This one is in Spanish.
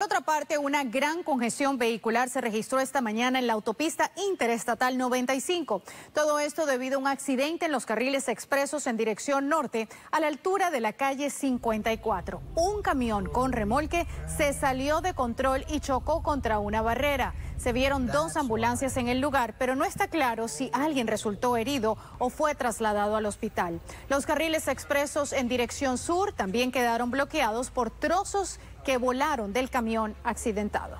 Por otra parte, una gran congestión vehicular se registró esta mañana en la autopista interestatal 95. Todo esto debido a un accidente en los carriles expresos en dirección norte a la altura de la calle 54. Un camión con remolque se salió de control y chocó contra una barrera. Se vieron dos ambulancias en el lugar, pero no está claro si alguien resultó herido o fue trasladado al hospital. Los carriles expresos en dirección sur también quedaron bloqueados por trozos que volaron del camión accidentado.